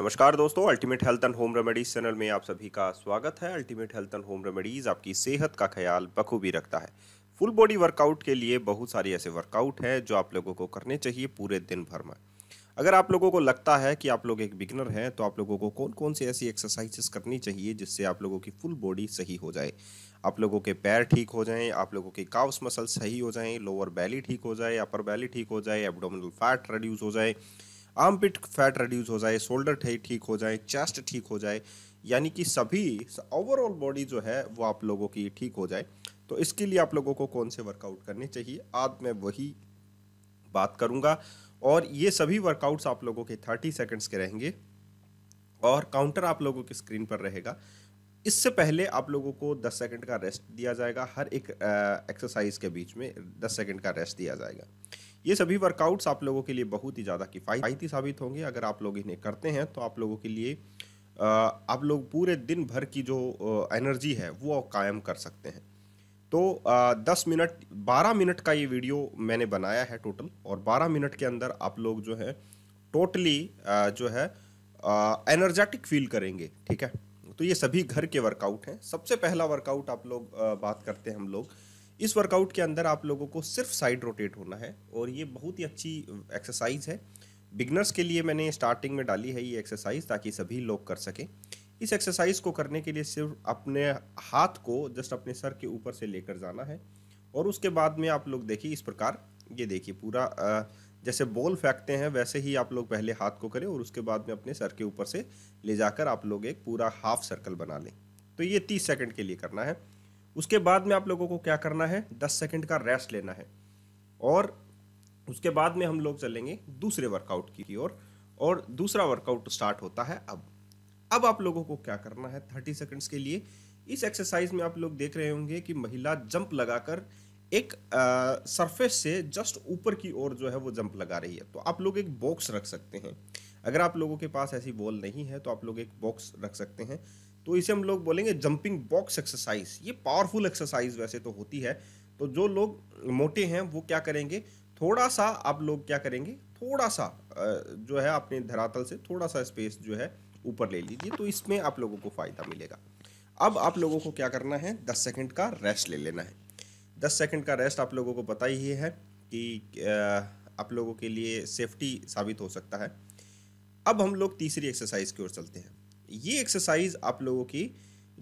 नमस्कार दोस्तों ultimate health and home remedies channel में आप सभी का स्वागत है ultimate health and home remedies आपकी सेहत का ख्याल बखूबी रखता है फुल बॉडी वर्कआउट के लिए बहुत सारे ऐसे वर्कआउट हैं जो आप लोगों को करने चाहिए पूरे दिन भर में अगर आप लोगों को लगता है कि आप लोग एक बिगनर हैं तो आप लोगों को कौन कौन सी ऐसी एक्सरसाइजेस करनी चाहिए जिससे आप लोगों की फुल बॉडी सही हो जाए आप लोगों के पैर ठीक हो जाएं आप लोगों के काव्स मसल सही हो जाएं लोअर बैली ठीक हो जाए अपर बैली ठीक हो जाए एबडोमिनल फैट रिड्यूस हो जाए आर्म पिट फैट रिड्यूस हो जाए शोल्डर ठीक हो जाए चेस्ट ठीक हो जाए यानी कि सभी ओवरऑल बॉडी जो है वो आप लोगों की ठीक हो जाए तो इसके लिए आप लोगों को कौन से वर्कआउट करने चाहिए आज मैं वही बात करूंगा और ये सभी वर्कआउट्स आप लोगों के थर्टी सेकेंड्स के रहेंगे और काउंटर आप लोगों की स्क्रीन पर रहेगा इससे पहले आप लोगों को 10 सेकंड का रेस्ट दिया जाएगा हर एक एक्सरसाइज के बीच में 10 सेकंड का रेस्ट दिया जाएगा ये सभी वर्कआउट्स आप लोगों के लिए बहुत ही ज़्यादा किफ़ायती साबित होंगे अगर आप लोग इन्हें करते हैं तो आप लोगों के लिए आप लोग पूरे दिन भर की जो एनर्जी है वो कायम कर सकते हैं तो दस मिनट बारह मिनट का ये वीडियो मैंने बनाया है टोटल और बारह मिनट के अंदर आप लोग जो है टोटली जो है एनर्जेटिक फील करेंगे ठीक है तो ये सभी घर के वर्कआउट हैं सबसे पहला वर्कआउट आप लोग बात करते हैं हम लोग इस वर्कआउट के अंदर आप लोगों को सिर्फ साइड रोटेट होना है और ये बहुत ही अच्छी एक्सरसाइज है बिगनर्स के लिए मैंने स्टार्टिंग में डाली है ये एक्सरसाइज ताकि सभी लोग कर सकें इस एक्सरसाइज को करने के लिए सिर्फ अपने हाथ को जस्ट अपने सर के ऊपर से लेकर जाना है और उसके बाद में आप लोग देखिए इस प्रकार ये देखिए पूरा जैसे बॉल फेंकते हैं वैसे ही आप लोग पहले हाथ को करें और उसके बाद में अपने सर के ऊपर से ले जाकर आप लोग एक पूरा हाफ सर्कल बना लें तो ये तीस सेकेंड के लिए करना है उसके बाद में आप लोगों को क्या करना है दस सेकेंड का रेस्ट लेना है और उसके बाद में हम लोग चलेंगे दूसरे वर्कआउट की ओर और दूसरा वर्कआउट स्टार्ट होता है अब अब आप लोगों को क्या करना है थर्टी सेकेंड्स के लिए इस एक्सरसाइज में आप लोग देख रहे होंगे कि महिला जंप लगाकर एक सरफेस से जस्ट ऊपर की ओर जो है वो जंप लगा रही है तो आप लोग एक बॉक्स रख सकते हैं अगर आप लोगों के पास ऐसी बॉल नहीं है तो आप लोग एक बॉक्स रख सकते हैं तो इसे हम लोग बोलेंगे जंपिंग बॉक्स एक्सरसाइज ये पावरफुल एक्सरसाइज वैसे तो होती है तो जो लोग मोटे हैं वो क्या करेंगे थोड़ा सा आप लोग क्या करेंगे थोड़ा सा जो है अपने धरातल से थोड़ा सा स्पेस जो है ऊपर ले लीजिए तो इसमें आप लोगों को फ़ायदा मिलेगा अब आप लोगों को क्या करना है दस सेकंड का रेस्ट ले लेना है दस सेकंड का रेस्ट आप लोगों को पता ही है कि आप लोगों के लिए सेफ्टी साबित हो सकता है अब हम लोग तीसरी एक्सरसाइज की ओर चलते हैं ये एक्सरसाइज आप लोगों की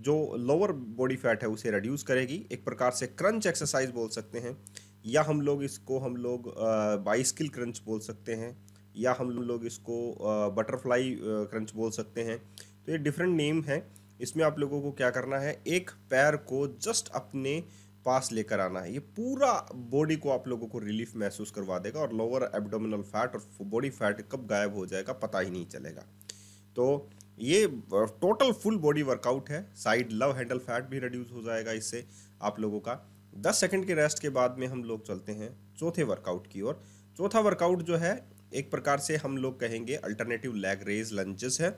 जो लोअर बॉडी फैट है उसे रिड्यूस करेगी एक प्रकार से क्रंच एक्सरसाइज बोल सकते हैं या हम लोग इसको हम लोग बाइस्किल क्रंच बोल सकते हैं या हम लोग इसको बटरफ्लाई क्रंच बोल सकते हैं तो ये डिफरेंट नेम है इसमें आप लोगों को क्या करना है एक पैर को जस्ट अपने पास लेकर आना है ये पूरा बॉडी को आप लोगों को रिलीफ महसूस करवा देगा और लोअर एब्डोमिनल फैट और बॉडी फैट कब गायब हो जाएगा पता ही नहीं चलेगा तो ये टोटल फुल बॉडी वर्कआउट है साइड लव हैंडल फैट भी रिड्यूस हो जाएगा इससे आप लोगों का दस सेकंड के रेस्ट के बाद में हम लोग चलते हैं चौथे वर्कआउट की ओर चौथा वर्कआउट जो है एक प्रकार से हम लोग कहेंगे अल्टरनेटिव लेग रेज लंजेस है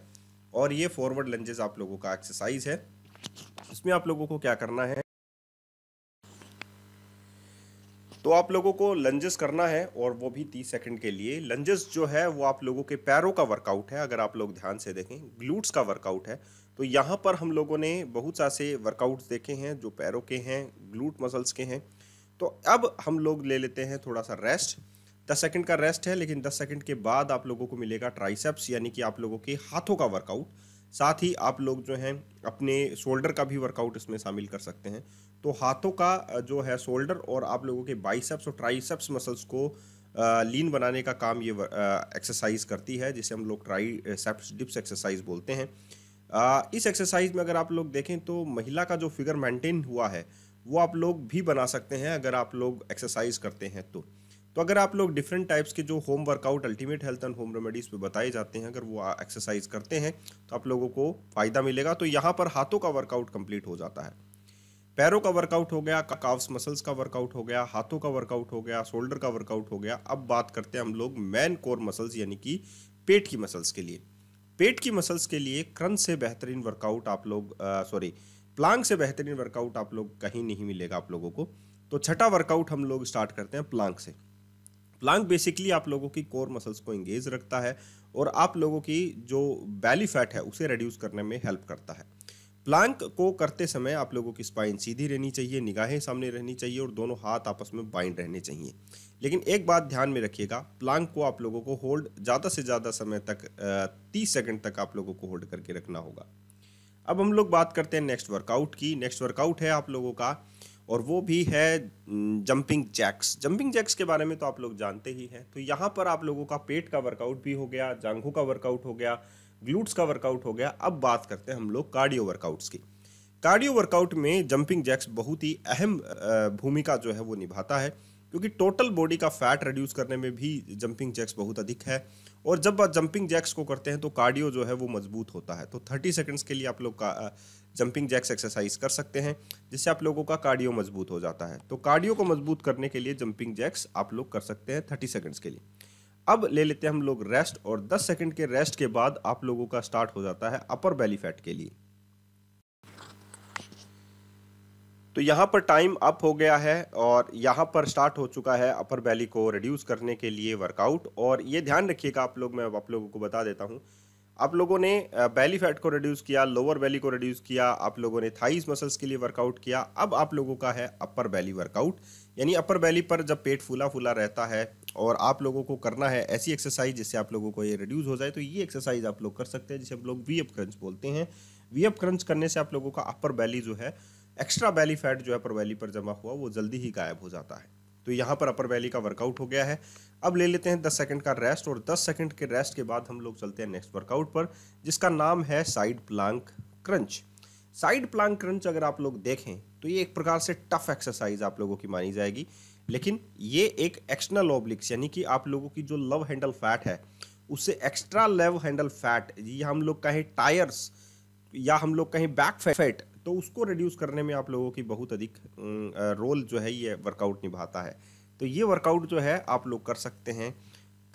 और ये फॉरवर्ड लंजेस आप लोगों का एक्सरसाइज है इसमें आप लोगों को क्या करना है तो आप लोगों को लंजेस करना है और वो भी तीस सेकंड के लिए लंजेस जो है वो आप लोगों के पैरों का वर्कआउट है अगर आप लोग ध्यान से देखें ग्लूट्स का वर्कआउट है तो यहाँ पर हम लोगों ने बहुत सारे वर्कआउट वर्कआउट्स देखे हैं जो पैरों के हैं ग्लूट मसल्स के हैं तो अब हम लोग ले लेते हैं थोड़ा सा रेस्ट दस सेकंड का रेस्ट है लेकिन दस सेकंड के बाद आप लोगों को मिलेगा ट्राइसेप्स यानी कि आप लोगों के हाथों का वर्कआउट साथ ही आप लोग जो हैं अपने शोल्डर का भी वर्कआउट इसमें शामिल कर सकते हैं तो हाथों का जो है शोल्डर और आप लोगों के बाइसेप्स और ट्राइसेप्स मसल्स को लीन बनाने का काम ये एक्सरसाइज करती है जिसे हम लोग ट्राई सेप्स डिप्स एक्सरसाइज बोलते हैं इस एक्सरसाइज में अगर आप लोग देखें तो महिला का जो फिगर मेंटेन हुआ है वो आप लोग भी बना सकते हैं अगर आप लोग एक्सरसाइज करते हैं तो तो अगर आप लोग डिफरेंट टाइप्स के जो home workout ultimate health and home remedies पे बताए जाते हैं अगर वो एक्सरसाइज करते हैं तो आप लोगों को फ़ायदा मिलेगा तो यहाँ पर हाथों का वर्कआउट कंप्लीट हो जाता है पैरों का वर्कआउट हो गया काफ्स मसल्स का वर्कआउट हो गया हाथों का वर्कआउट हो गया शोल्डर का वर्कआउट हो गया अब बात करते हैं हम लोग मैन कोर मसल्स यानी कि पेट की मसल्स के लिए पेट की मसल्स के लिए क्रंच से बेहतरीन वर्कआउट आप लोग सॉरी प्लांग से बेहतरीन वर्कआउट आप लोग कहीं नहीं मिलेगा आप लोगों को तो छठा वर्कआउट हम लोग स्टार्ट करते हैं प्लांग से प्लांग बेसिकली आप लोगों की कोर मसल्स को इंगेज रखता है और आप लोगों की जो बैली फैट है उसे रिड्यूस करने में हेल्प करता है प्लांक को करते समय आप लोगों की स्पाइन सीधी रहनी चाहिए निगाहें सामने रहनी चाहिए और दोनों हाथ आपस में बाइंड रहने चाहिए लेकिन एक बात ध्यान में रखिएगा प्लांक को आप लोगों को होल्ड ज़्यादा से ज़्यादा समय तक तीस सेकंड तक आप लोगों को होल्ड करके रखना होगा अब हम लोग बात करते हैं नेक्स्ट वर्कआउट की नेक्स्ट वर्कआउट है आप लोगों का और वो भी है जंपिंग जैक्स जंपिंग जैक्स के बारे में तो आप लोग जानते ही हैं तो यहाँ पर आप लोगों का पेट का वर्कआउट भी हो गया जांघों का वर्कआउट हो गया ग्लूट्स का वर्कआउट हो गया अब बात करते हैं हम लोग कार्डियो वर्कआउट्स की कार्डियो वर्कआउट में जंपिंग जैक्स बहुत ही अहम भूमिका जो है वो निभाता है क्योंकि टोटल बॉडी का फैट रिड्यूस करने में भी जंपिंग जैक्स बहुत अधिक है और जब आप जंपिंग जैक्स को करते हैं तो कार्डियो जो है वो मजबूत होता है तो 30 सेकंड्स के लिए आप लोग का जंपिंग जैक्स एक्सरसाइज कर सकते हैं जिससे आप लोगों का कार्डियो मजबूत हो जाता है तो कार्डियो को मजबूत करने के लिए जंपिंग जैक्स आप लोग कर सकते हैं थर्टी सेकेंड्स के लिए अब ले लेते हैं हम लोग रेस्ट और 10 सेकंड के रेस्ट के बाद आप लोगों का स्टार्ट हो जाता है अपर बेली फैट के लिए तो यहाँ पर टाइम अप हो गया है और यहाँ पर स्टार्ट हो चुका है अपर बैली को रिड्यूस करने के लिए वर्कआउट और ये ध्यान रखिएगा आप लोग मैं आप लोगों को बता देता हूँ आप लोगों ने बैली फैट को रिड्यूस किया लोअर बैली को रिड्यूस किया आप लोगों ने थाइस मसल्स के लिए वर्कआउट किया अब आप लोगों का है अपर बैली वर्कआउट यानी अपर बैली पर जब पेट फूला फूला रहता है और आप लोगों को करना है ऐसी एक्सरसाइज जिससे आप लोगों को ये रिड्यूस हो जाए तो ये एक्सरसाइज आप लोग कर सकते हैं जिसे हम लोग वी अप क्रंच बोलते हैं वी अप क्रंच करने से आप लोगों का अपर बैली जो है एक्स्ट्रा बैली फैट जो है अपर बैली पर जमा हुआ वो जल्दी ही गायब हो जाता है तो यहाँ पर अपर वैली का वर्कआउट हो गया है अब ले लेते हैं 10 सेकंड का रेस्ट और 10 सेकंड के रेस्ट के बाद हम लोग चलते हैं नेक्स्ट वर्कआउट पर जिसका नाम है side plank crunch side plank crunch अगर आप लोग देखें तो ये एक प्रकार से टफ एक्सरसाइज आप लोगों की मानी जाएगी लेकिन ये एक एक्सटर्नल ऑब्लिक्स यानी कि आप लोगों की जो लव हैंडल फैट है उससे एक्स्ट्रा लेव हैंडल फैट ये हम लोग कहें टायर्स या हम लोग कहें बैक फैट तो उसको रिड्यूस करने में आप लोगों की बहुत अधिक रोल जो है ये वर्कआउट निभाता है तो ये वर्कआउट जो है आप लोग कर सकते हैं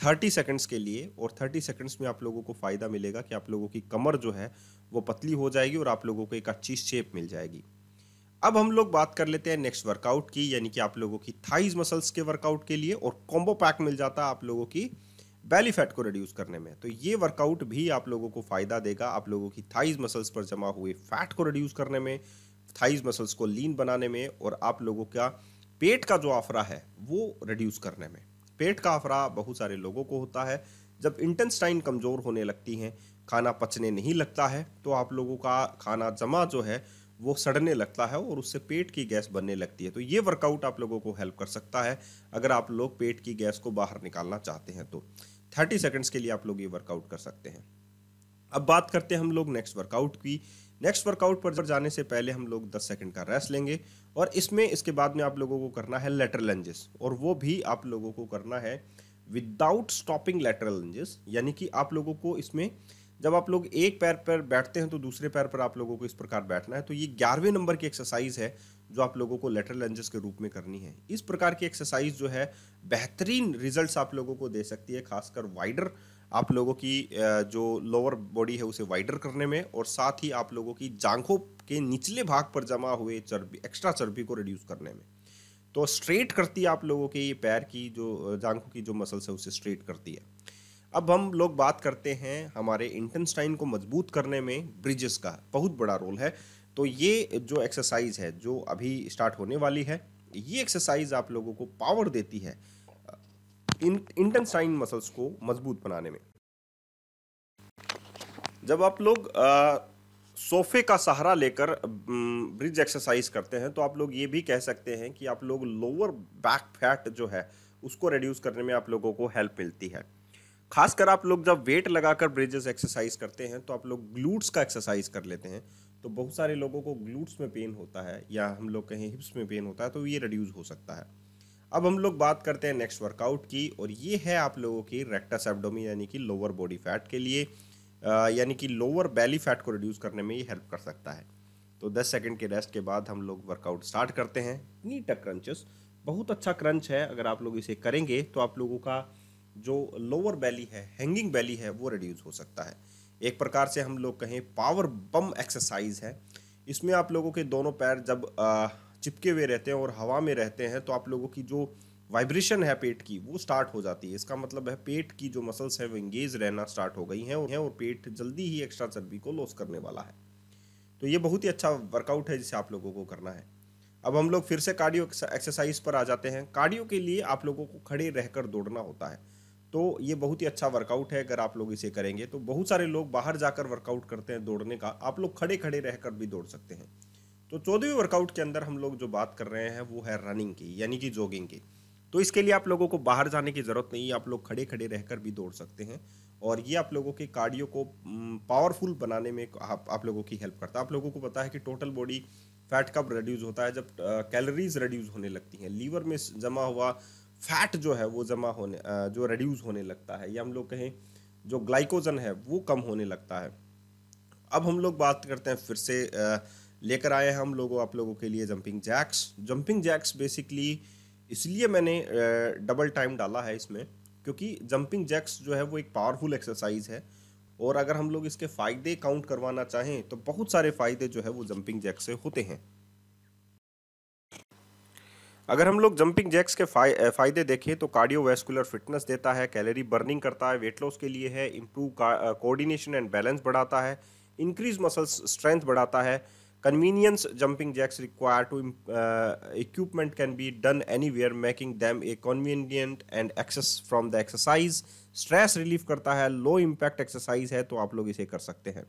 थर्टी सेकेंड्स के लिए और थर्टी सेकेंड्स में आप लोगों को फ़ायदा मिलेगा कि आप लोगों की कमर जो है वो पतली हो जाएगी और आप लोगों को एक अच्छी शेप मिल जाएगी अब हम लोग बात कर लेते हैं नेक्स्ट वर्कआउट की यानी कि आप लोगों की थाइज मसल्स के वर्कआउट के लिए और कॉम्बो पैक मिल जाता है आप लोगों की बैली फैट को रिड्यूस करने में तो ये वर्कआउट भी आप लोगों को फ़ायदा देगा आप लोगों की थाइज मसल्स पर जमा हुए फैट को रिड्यूस करने में थाइज मसल्स को लीन बनाने में और आप लोगों का पेट का जो आफरा है वो रिड्यूस करने में पेट का आफरा बहुत सारे लोगों को होता है जब इंटेंस्टाइन कमज़ोर होने लगती हैं खाना पचने नहीं लगता है तो आप लोगों का खाना जमा जो है वो सड़ने लगता है और उससे पेट की गैस बनने लगती है तो ये वर्कआउट आप लोगों को हेल्प कर सकता है अगर आप लोग पेट की गैस को बाहर निकालना चाहते हैं तो थर्टी सेकेंड्स के लिए आप लोग ये वर्कआउट कर सकते हैं अब बात करते हैं हम लोग नेक्स्ट वर्कआउट की नेक्स्ट वर्कआउट पर जाने से पहले हम लोग 10 सेकंड का रेस्ट लेंगे और इसमें इसके बाद में आप लोगों को करना है लेटरल लंजेस और वो भी आप लोगों को करना है विदाउट स्टॉपिंग लेटरल लंजेस यानी कि आप लोगों को इसमें जब आप लोग एक पैर पर बैठते हैं तो दूसरे पैर पर आप लोगों को इस प्रकार बैठना है तो ये ग्यारहवें नंबर की एक्सरसाइज है जो आप लोगों को लेटर लंजेस के रूप में करनी है इस प्रकार की एक्सरसाइज जो है बेहतरीन रिजल्ट्स आप लोगों को दे सकती है खासकर वाइडर आप लोगों की जो लोअर बॉडी है उसे वाइडर करने में और साथ ही आप लोगों की जांघों के निचले भाग पर जमा हुए चर्बी एक्स्ट्रा चर्बी को रिड्यूस करने में तो स्ट्रेट करती है आप लोगों के ये पैर की जो जांघों की जो मसल्स है उसे स्ट्रेट करती है अब हम लोग बात करते हैं हमारे इंटनस्टाइन को मजबूत करने में ब्रिजेस का बहुत बड़ा रोल है तो ये जो एक्सरसाइज है जो अभी स्टार्ट होने वाली है ये एक्सरसाइज आप लोगों को पावर देती है इन इंटनस्टाइन मसल्स को मजबूत बनाने में जब आप लोग सोफे का सहारा लेकर ब्रिज एक्सरसाइज करते हैं तो आप लोग ये भी कह सकते हैं कि आप लोग लोअर बैक फैट जो है उसको रिड्यूस करने में आप लोगों को हेल्प मिलती है खासकर आप लोग जब वेट लगाकर ब्रिजेस एक्सरसाइज करते हैं तो आप लोग ग्लूट्स का एक्सरसाइज कर लेते हैं तो बहुत सारे लोगों को ग्लूट्स में पेन होता है या हम लोग कहें हिप्स में पेन होता है तो ये रिड्यूस हो सकता है अब हम लोग बात करते हैं नेक्स्ट वर्कआउट की और ये है आप लोगों की रेक्टस एब्डोमी यानी कि लोअर बॉडी फैट के लिए यानी कि लोअर बैली फैट को रिड्यूस करने में ये हेल्प कर सकता है तो 10 सेकंड के रेस्ट के बाद हम लोग वर्कआउट स्टार्ट करते हैं नीट अ क्रंचेस बहुत अच्छा क्रंच है अगर आप लोग इसे करेंगे तो आप लोगों का जो लोअर बैली है हैंगिंग बैली है वो रिड्यूस हो सकता है एक प्रकार से हम लोग कहें पावर बम एक्सरसाइज है इसमें आप लोगों के दोनों पैर जब चिपके हुए रहते हैं और हवा में रहते हैं तो आप लोगों की जो वाइब्रेशन है पेट की वो स्टार्ट हो जाती है इसका मतलब है पेट की जो मसल्स है वो इंगेज रहना स्टार्ट हो गई हैं और पेट जल्दी ही एक्स्ट्रा चर्बी को लॉस करने वाला है तो ये बहुत ही अच्छा वर्कआउट है जिसे आप लोगों को करना है अब हम लोग फिर से कार्डियो एक्सरसाइज पर आ जाते हैं कार्डियो के लिए आप लोगों को खड़े रहकर दौड़ना होता है तो ये बहुत ही अच्छा वर्कआउट है अगर आप लोग इसे करेंगे तो बहुत सारे लोग बाहर जाकर वर्कआउट करते हैं दौड़ने का आप लोग खड़े खड़े रहकर भी दौड़ सकते हैं तो चौदहवें वर्कआउट के अंदर हम लोग जो बात कर रहे हैं वो है रनिंग की यानी कि जॉगिंग की तो इसके लिए आप लोगों को बाहर जाने की ज़रूरत नहीं है आप लोग खड़े खड़े रहकर भी दौड़ सकते हैं और ये आप लोगों के कार्डियो को पावरफुल बनाने में आप, आप लोगों की हेल्प करता है आप लोगों को पता है कि टोटल बॉडी फैट कब रिड्यूज़ होता है जब कैलोरीज रिड्यूज़ होने लगती हैं लीवर में जमा हुआ फैट जो है वो जमा होने जो रिड्यूस होने लगता है या हम लोग कहें जो ग्लाइकोजन है वो कम होने लगता है अब हम लोग बात करते हैं फिर से लेकर आए हैं हम लोगों आप लोगों के लिए jumping jacks jumping jacks basically इसलिए मैंने डबल टाइम डाला है इसमें क्योंकि जंपिंग जैक्स जो है वो एक पावरफुल एक्सरसाइज है और अगर हम लोग इसके फ़ायदे काउंट करवाना चाहें तो बहुत सारे फ़ायदे जो है वो जंपिंग जैक से होते हैं अगर हम लोग जंपिंग जैक्स के फाय, फायदे देखें तो कार्डियोवैस्कुलर फिटनेस देता है कैलोरी बर्निंग करता है वेट लॉस के लिए है इम्प्रूव कोऑर्डिनेशन एंड बैलेंस बढ़ाता है इंक्रीज मसल स्ट्रेंथ बढ़ाता है convenience jumping jacks require to equipment can be done anywhere making them a convenient and access from the exercise stress relieve करता है लो impact exercise है तो आप लोग इसे कर सकते हैं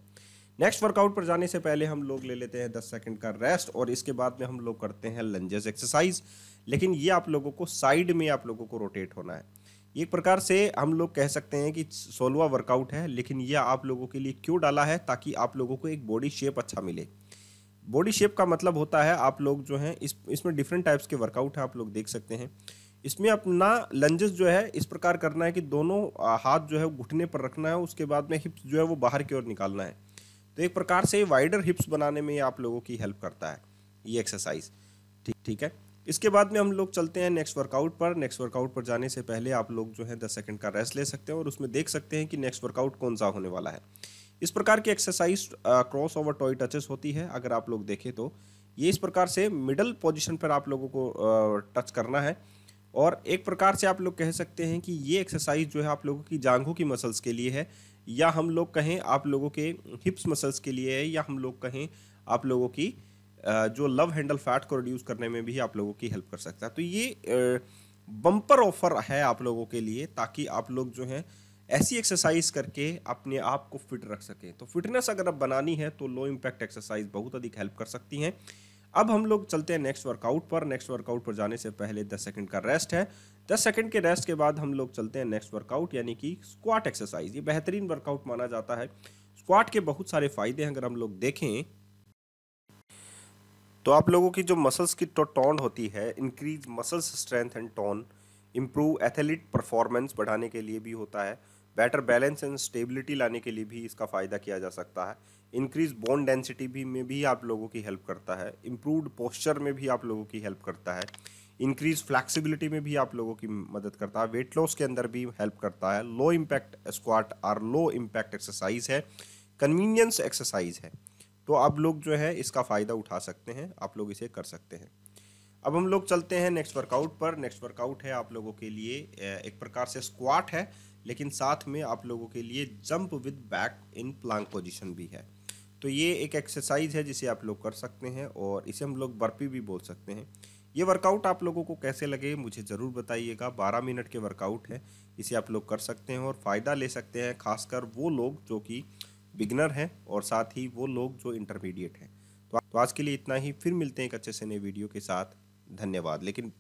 नेक्स्ट वर्कआउट पर जाने से पहले हम लोग ले लेते हैं दस सेकंड का रेस्ट और इसके बाद में हम लोग करते हैं लंजेस एक्सरसाइज लेकिन ये आप लोगों को साइड में आप लोगों को रोटेट होना है एक प्रकार से हम लोग कह सकते हैं कि सोलवा वर्कआउट है लेकिन यह आप लोगों के लिए क्यों डाला है ताकि आप लोगों को एक बॉडी शेप अच्छा मिले बॉडी शेप का मतलब होता है आप लोग जो हैं इस इसमें डिफरेंट टाइप्स के वर्कआउट है आप लोग देख सकते हैं इसमें अपना लंजेस जो है इस प्रकार करना है कि दोनों हाथ जो है घुटने पर रखना है उसके बाद में हिप्स जो है वो बाहर की ओर निकालना है तो एक प्रकार से वाइडर हिप्स बनाने में आप लोगों की हेल्प करता है ये एक्सरसाइज ठीक ठीक है इसके बाद में हम लोग चलते हैं नेक्स्ट वर्कआउट पर नेक्स्ट वर्कआउट पर जाने से पहले आप लोग जो है दस सेकंड का रेस्ट ले सकते हैं और उसमें देख सकते हैं कि नेक्स्ट वर्कआउट कौन सा होने वाला है इस प्रकार की exercise cross over toe touches होती है अगर आप लोग देखें तो ये इस प्रकार से मिडल पोजिशन पर आप लोगों को टच करना है और एक प्रकार से आप लोग कह सकते हैं कि ये एक्सरसाइज जो है आप लोगों की जांघों की मसल्स के लिए है या हम लोग कहें आप लोगों के हिप्स मसल्स के लिए है या हम लोग कहें आप लोगों की जो लव हैंडल फैट को रिड्यूस करने में भी आप लोगों की हेल्प कर सकता है तो ये बम्पर ऑफर है आप लोगों के लिए ताकि आप लोग जो हैं ऐसी एक्सरसाइज करके अपने आप को फिट रख सकें तो फिटनेस अगर आप बनानी है तो लो इम्पैक्ट एक्सरसाइज बहुत अधिक हेल्प कर सकती हैं अब हम लोग चलते हैं नेक्स्ट वर्कआउट पर नेक्स्ट वर्कआउट पर जाने से पहले दस सेकंड का रेस्ट है दस सेकंड के रेस्ट के बाद हम लोग चलते हैं नेक्स्ट वर्कआउट यानी कि स्क्वाट एक्सरसाइज ये बेहतरीन वर्कआउट माना जाता है स्क्वाट के बहुत सारे फायदे हैं अगर हम लोग देखें तो आप लोगों की जो मसल्स की टोन तो होती है increase muscles strength and tone improve athlete performance बढ़ाने के लिए भी होता है बेटर बैलेंस एंड स्टेबिलिटी लाने के लिए भी इसका फ़ायदा किया जा सकता है इंक्रीज बोन डेंसिटी भी में भी आप लोगों की हेल्प करता है इम्प्रूवड पोस्चर में भी आप लोगों की हेल्प करता है इंक्रीज फ्लैक्सीबिलिटी में भी आप लोगों की मदद करता है वेट लॉस के अंदर भी हेल्प करता है लो इम्पैक्ट स्क्वाट और लो इम्पैक्ट एक्सरसाइज है कन्वीनियंस एक्सरसाइज है तो आप लोग जो है इसका फ़ायदा उठा सकते हैं आप लोग इसे कर सकते हैं अब हम लोग चलते हैं नेक्स्ट वर्कआउट पर नेक्स्ट वर्कआउट है आप लोगों के लिए एक प्रकार से स्क्वाट है लेकिन साथ में आप लोगों के लिए jump with back in plank position भी है तो ये एक एक्सरसाइज है जिसे आप लोग कर सकते हैं और इसे हम लोग बर्पी भी बोल सकते हैं ये वर्कआउट आप लोगों को कैसे लगे मुझे ज़रूर बताइएगा बारह मिनट के वर्कआउट है इसे आप लोग कर सकते हैं और फ़ायदा ले सकते हैं खासकर वो लोग जो कि बिगनर हैं और साथ ही वो लोग जो इंटरमीडिएट हैं तो आज के लिए इतना ही फिर मिलते हैं एक अच्छे से नए वीडियो के साथ धन्यवाद लेकिन